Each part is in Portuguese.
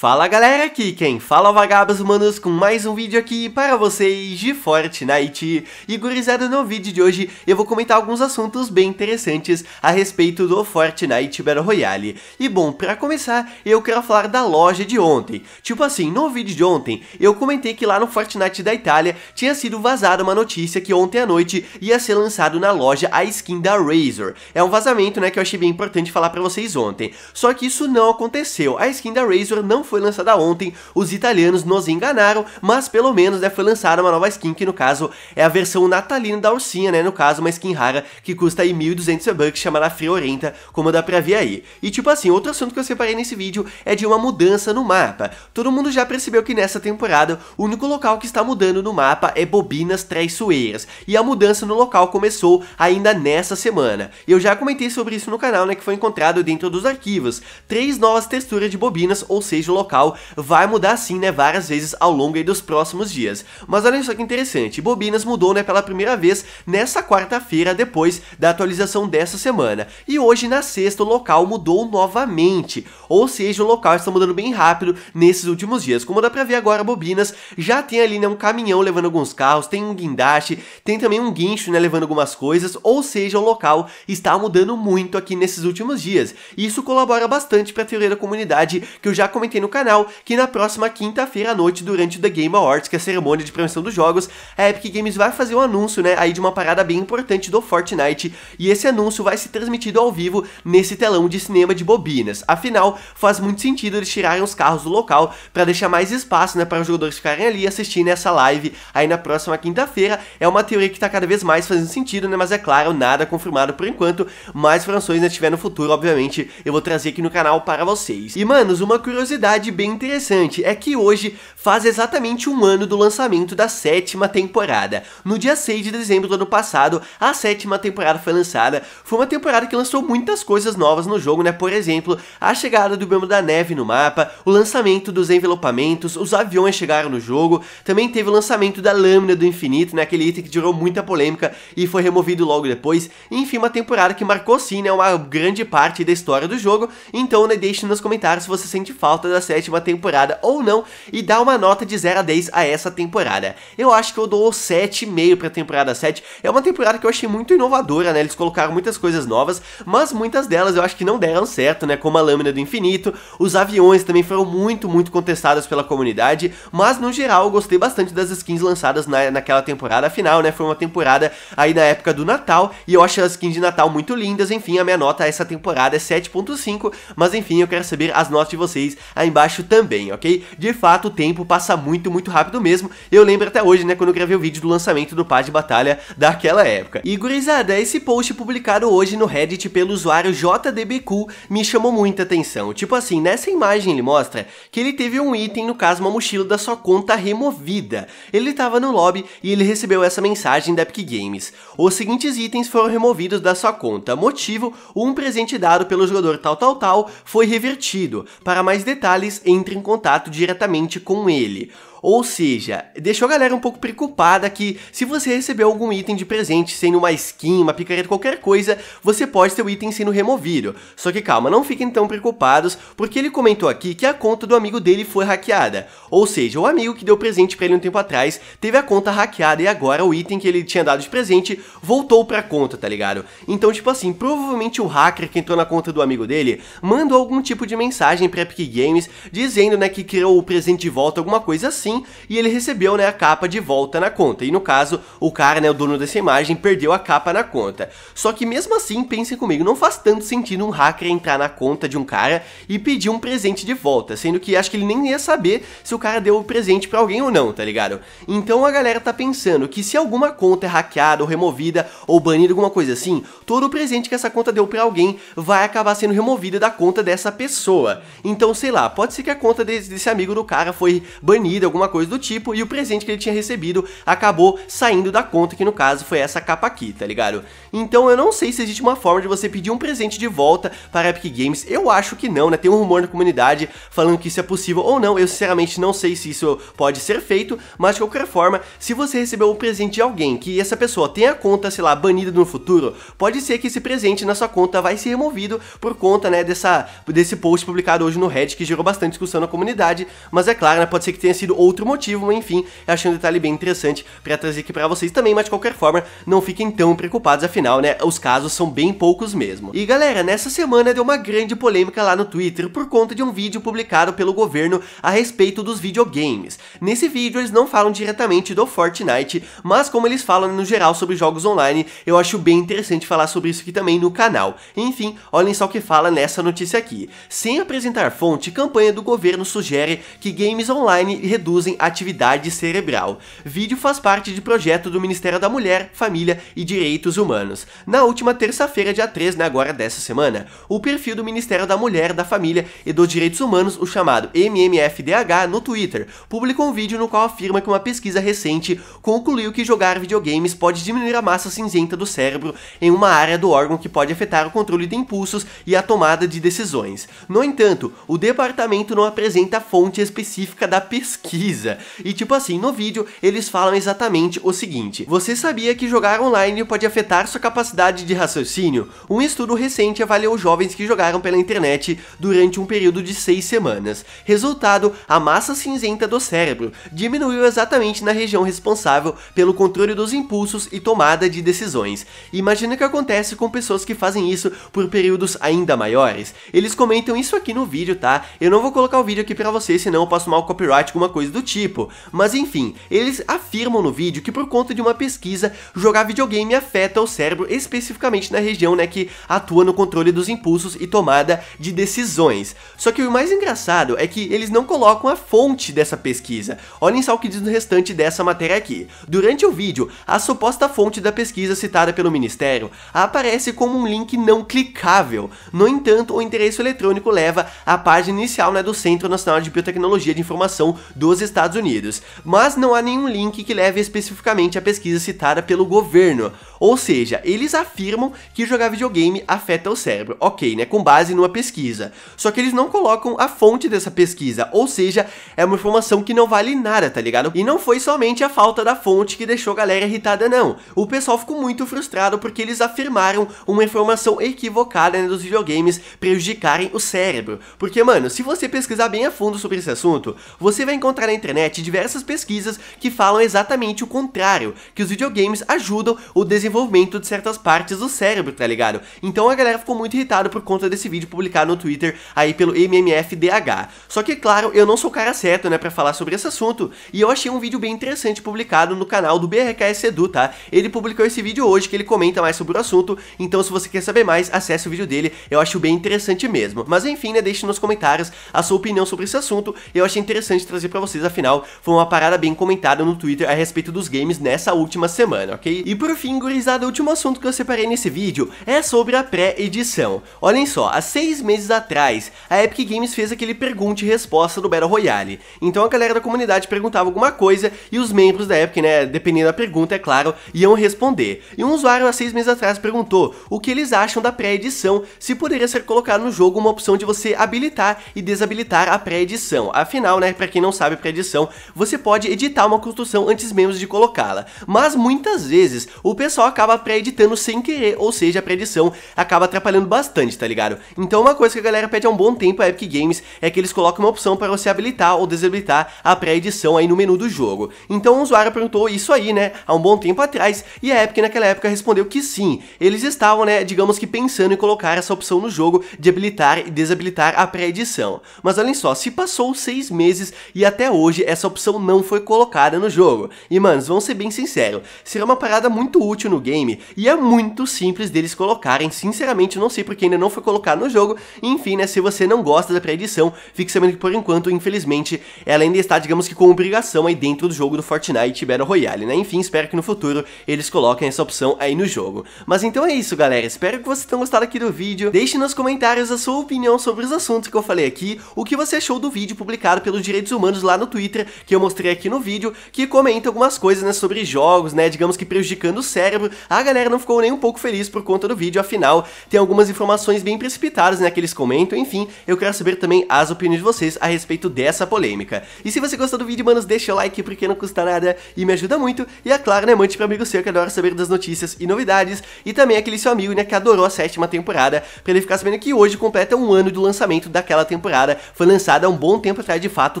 Fala galera, aqui quem fala é vagabos humanos com mais um vídeo aqui para vocês de Fortnite. E gurizada, no vídeo de hoje eu vou comentar alguns assuntos bem interessantes a respeito do Fortnite Battle Royale. E bom, para começar eu quero falar da loja de ontem. Tipo assim, no vídeo de ontem eu comentei que lá no Fortnite da Itália tinha sido vazada uma notícia que ontem à noite ia ser lançado na loja a skin da Razor. É um vazamento né, que eu achei bem importante falar para vocês ontem. Só que isso não aconteceu, a skin da Razor não foi lançada ontem, os italianos nos enganaram, mas pelo menos né, foi lançada uma nova skin, que no caso é a versão natalina da ursinha, né? No caso, uma skin rara que custa aí 1.200 bucks, chamada Friorenta, como dá pra ver aí. E tipo assim, outro assunto que eu separei nesse vídeo é de uma mudança no mapa. Todo mundo já percebeu que nessa temporada, o único local que está mudando no mapa é Bobinas Traiçoeiras, e a mudança no local começou ainda nessa semana. Eu já comentei sobre isso no canal, né, que foi encontrado dentro dos arquivos. Três novas texturas de bobinas, ou seja, o local vai mudar sim, né, várias vezes ao longo dos próximos dias. Mas olha só que interessante, Bobinas mudou, né, pela primeira vez nessa quarta-feira depois da atualização dessa semana. E hoje na sexta o local mudou novamente, ou seja, o local está mudando bem rápido nesses últimos dias. Como dá pra ver agora, Bobinas já tem ali, né, um caminhão levando alguns carros, tem um guindaste, tem também um guincho, né, levando algumas coisas, ou seja, o local está mudando muito aqui nesses últimos dias. E isso colabora bastante para a teoria da comunidade que eu já comentei no no canal que na próxima quinta-feira à noite, durante o The Game Awards, que é a cerimônia de premiação dos jogos, a Epic Games vai fazer um anúncio, né, aí de uma parada bem importante do Fortnite, e esse anúncio vai ser transmitido ao vivo nesse telão de cinema de bobinas. Afinal, faz muito sentido eles tirarem os carros do local para deixar mais espaço, né, para os jogadores ficarem ali assistindo essa live aí na próxima quinta-feira. É uma teoria que tá cada vez mais fazendo sentido, né, mas é claro, nada confirmado por enquanto, mais frações né, tiver no futuro, obviamente, eu vou trazer aqui no canal para vocês. E manos, uma curiosidade curiosidade bem interessante é que hoje faz exatamente um ano do lançamento da sétima temporada. No dia 6 de dezembro do ano passado, a sétima temporada foi lançada. Foi uma temporada que lançou muitas coisas novas no jogo, né? Por exemplo, a chegada do Bioma da Neve no mapa, o lançamento dos envelopamentos, os aviões chegaram no jogo, também teve o lançamento da Lâmina do Infinito, né? Aquele item que gerou muita polêmica e foi removido logo depois. Enfim, uma temporada que marcou sim, né? Uma grande parte da história do jogo. Então, né, deixe nos comentários se você sente falta da sétima temporada ou não e dar uma nota de 0 a 10 a essa temporada. Eu acho que eu dou 7,5 pra temporada 7. É uma temporada que eu achei muito inovadora, né? Eles colocaram muitas coisas novas, mas muitas delas eu acho que não deram certo, né? Como a Lâmina do Infinito, os aviões também foram muito, muito contestados pela comunidade, mas no geral eu gostei bastante das skins lançadas na, naquela temporada final, né? Foi uma temporada aí na época do Natal e eu acho as skins de Natal muito lindas, enfim, a minha nota essa temporada é 7.5, mas enfim, eu quero saber as notas de vocês aí embaixo também, ok? De fato, o tempo passa muito, muito rápido mesmo. Eu lembro até hoje, né, quando eu gravei o vídeo do lançamento do pá de batalha daquela época. E gurizada, esse post publicado hoje no Reddit pelo usuário JDBQ me chamou muita atenção. Tipo assim, nessa imagem ele mostra que ele teve um item, no caso uma mochila da sua conta removida. Ele tava no lobby e ele recebeu essa mensagem da Epic Games. Os seguintes itens foram removidos da sua conta. Motivo, um presente dado pelo jogador tal tal tal foi revertido. Para mais detalhes, Salles entre em contato diretamente com ele. Ou seja, deixou a galera um pouco preocupada que se você recebeu algum item de presente, sendo uma skin, uma picareta, qualquer coisa, você pode ter o item sendo removido. Só que calma, não fiquem tão preocupados, porque ele comentou aqui que a conta do amigo dele foi hackeada. Ou seja, o amigo que deu presente para ele um tempo atrás teve a conta hackeada e agora o item que ele tinha dado de presente voltou pra conta, tá ligado? Então, tipo assim, provavelmente o hacker que entrou na conta do amigo dele mandou algum tipo de mensagem pra Epic Games dizendo, né, que criou o presente de volta, alguma coisa assim e ele recebeu né, a capa de volta na conta. E no caso, o cara, né, o dono dessa imagem, perdeu a capa na conta. Só que mesmo assim, pensem comigo, não faz tanto sentido um hacker entrar na conta de um cara e pedir um presente de volta, sendo que acho que ele nem ia saber se o cara deu o presente para alguém ou não, tá ligado? Então a galera tá pensando que se alguma conta é hackeada ou removida ou banida, alguma coisa assim, todo o presente que essa conta deu para alguém vai acabar sendo removido da conta dessa pessoa. Então, sei lá, pode ser que a conta desse, desse amigo do cara foi banida, alguma alguma coisa do tipo, e o presente que ele tinha recebido acabou saindo da conta, que no caso foi essa capa aqui, tá ligado? Então eu não sei se existe uma forma de você pedir um presente de volta para a Epic Games, eu acho que não, né? Tem um rumor na comunidade falando que isso é possível ou não, eu sinceramente não sei se isso pode ser feito, mas de qualquer forma, se você recebeu um presente de alguém que essa pessoa tenha a conta, sei lá, banida no futuro, pode ser que esse presente na sua conta vai ser removido por conta, né, dessa, desse post publicado hoje no Reddit que gerou bastante discussão na comunidade, mas é claro, né, pode ser que tenha sido ou outro motivo, mas enfim, achei um detalhe bem interessante para trazer aqui para vocês também, mas de qualquer forma, não fiquem tão preocupados, afinal, né, os casos são bem poucos mesmo. E galera, nessa semana deu uma grande polêmica lá no Twitter por conta de um vídeo publicado pelo governo a respeito dos videogames. Nesse vídeo eles não falam diretamente do Fortnite, mas como eles falam no geral sobre jogos online, eu acho bem interessante falar sobre isso aqui também no canal. Enfim, olhem só o que fala nessa notícia aqui. Sem apresentar fonte, campanha do governo sugere que games online reduzem induzem atividade cerebral. Vídeo faz parte de projeto do Ministério da Mulher, Família e Direitos Humanos. Na última terça-feira, dia 3, né, agora dessa semana, o perfil do Ministério da Mulher, da Família e dos Direitos Humanos, o chamado MMFDH, no Twitter, publicou um vídeo no qual afirma que uma pesquisa recente concluiu que jogar videogames pode diminuir a massa cinzenta do cérebro em uma área do órgão que pode afetar o controle de impulsos e a tomada de decisões. No entanto, o departamento não apresenta fonte específica da pesquisa Visa. E tipo assim, no vídeo eles falam exatamente o seguinte: Você sabia que jogar online pode afetar sua capacidade de raciocínio? Um estudo recente avaliou jovens que jogaram pela internet durante um período de 6 semanas. Resultado, a massa cinzenta do cérebro diminuiu exatamente na região responsável pelo controle dos impulsos e tomada de decisões. Imagina o que acontece com pessoas que fazem isso por períodos ainda maiores. Eles comentam isso aqui no vídeo, tá? Eu não vou colocar o vídeo aqui para vocês, senão eu posso tomar o copyright alguma coisa do do tipo. Mas enfim, eles afirmam no vídeo que por conta de uma pesquisa, jogar videogame afeta o cérebro especificamente na região né, que atua no controle dos impulsos e tomada de decisões. Só que o mais engraçado é que eles não colocam a fonte dessa pesquisa. Olhem só o que diz no restante dessa matéria aqui. Durante o vídeo, a suposta fonte da pesquisa citada pelo Ministério aparece como um link não clicável. No entanto, o endereço eletrônico leva à página inicial né, do Centro Nacional de Biotecnologia de Informação dos Estados Unidos, mas não há nenhum link que leve especificamente à pesquisa citada pelo governo. Ou seja, eles afirmam que jogar videogame afeta o cérebro, ok, né? Com base numa pesquisa. Só que eles não colocam a fonte dessa pesquisa, ou seja, é uma informação que não vale nada, tá ligado? E não foi somente a falta da fonte que deixou a galera irritada, não. O pessoal ficou muito frustrado porque eles afirmaram uma informação equivocada né, dos videogames prejudicarem o cérebro. Porque, mano, se você pesquisar bem a fundo sobre esse assunto, você vai encontrar na internet diversas pesquisas que falam exatamente o contrário, que os videogames ajudam o desenvolvimento desenvolvimento de certas partes do cérebro, tá ligado? Então a galera ficou muito irritada por conta desse vídeo publicado no Twitter aí pelo MMFDH. Só que, claro, eu não sou o cara certo, né, pra falar sobre esse assunto, e eu achei um vídeo bem interessante publicado no canal do BRKS Edu, tá? Ele publicou esse vídeo hoje que ele comenta mais sobre o assunto, então se você quer saber mais, acesse o vídeo dele, eu acho bem interessante mesmo. Mas enfim, né, deixe nos comentários a sua opinião sobre esse assunto, eu achei interessante trazer pra vocês, afinal, foi uma parada bem comentada no Twitter a respeito dos games nessa última semana, ok? E por fim, guri atualizada, o último assunto que eu separei nesse vídeo é sobre a pré-edição. Olhem só, há seis meses atrás, a Epic Games fez aquele pergunte e resposta do Battle Royale. Então a galera da comunidade perguntava alguma coisa e os membros da Epic, né, dependendo da pergunta, é claro, iam responder. E um usuário há seis meses atrás perguntou o que eles acham da pré-edição, se poderia ser colocado no jogo uma opção de você habilitar e desabilitar a pré-edição. Afinal, né, pra quem não sabe pré-edição, você pode editar uma construção antes mesmo de colocá-la. Mas muitas vezes, o pessoal acaba pré-editando sem querer, ou seja, a pré-edição acaba atrapalhando bastante, tá ligado? Então uma coisa que a galera pede há um bom tempo a Epic Games é que eles colocam uma opção para você habilitar ou desabilitar a pré-edição aí no menu do jogo. Então um usuário perguntou isso aí, né, há um bom tempo atrás, e a Epic naquela época respondeu que sim, eles estavam, né, digamos que pensando em colocar essa opção no jogo de habilitar e desabilitar a pré-edição. Mas olhem só, se passou seis meses e até hoje essa opção não foi colocada no jogo. E, manos, vamos ser bem sinceros, será uma parada muito útil no no game e é muito simples deles colocarem, sinceramente não sei porque ainda não foi colocado no jogo, enfim, né, se você não gosta da pré-edição, fique sabendo que por enquanto, infelizmente, ela ainda está, digamos que com obrigação aí dentro do jogo do Fortnite Battle Royale, né, enfim, espero que no futuro eles coloquem essa opção aí no jogo. Mas então é isso, galera, espero que vocês tenham gostado aqui do vídeo, deixe nos comentários a sua opinião sobre os assuntos que eu falei aqui, o que você achou do vídeo publicado pelos Direitos Humanos lá no Twitter, que eu mostrei aqui no vídeo, que comenta algumas coisas, né, sobre jogos, né, digamos que prejudicando o cérebro, a galera não ficou nem um pouco feliz por conta do vídeo, afinal, tem algumas informações bem precipitadas né, que comentam, enfim, eu quero saber também as opiniões de vocês a respeito dessa polêmica. E se você gostou do vídeo, manos, deixa o like porque não custa nada e me ajuda muito, e é claro, né, mande para amigo seu que adora saber das notícias e novidades, e também aquele seu amigo, né, que adorou a sétima temporada, pra ele ficar sabendo que hoje completa um ano do lançamento daquela temporada, foi lançada há um bom tempo atrás, de fato, o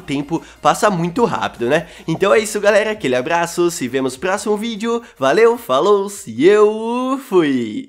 tempo passa muito rápido, né? Então é isso, galera, aquele abraço, se vemos no próximo vídeo, valeu, falou, e eu fui!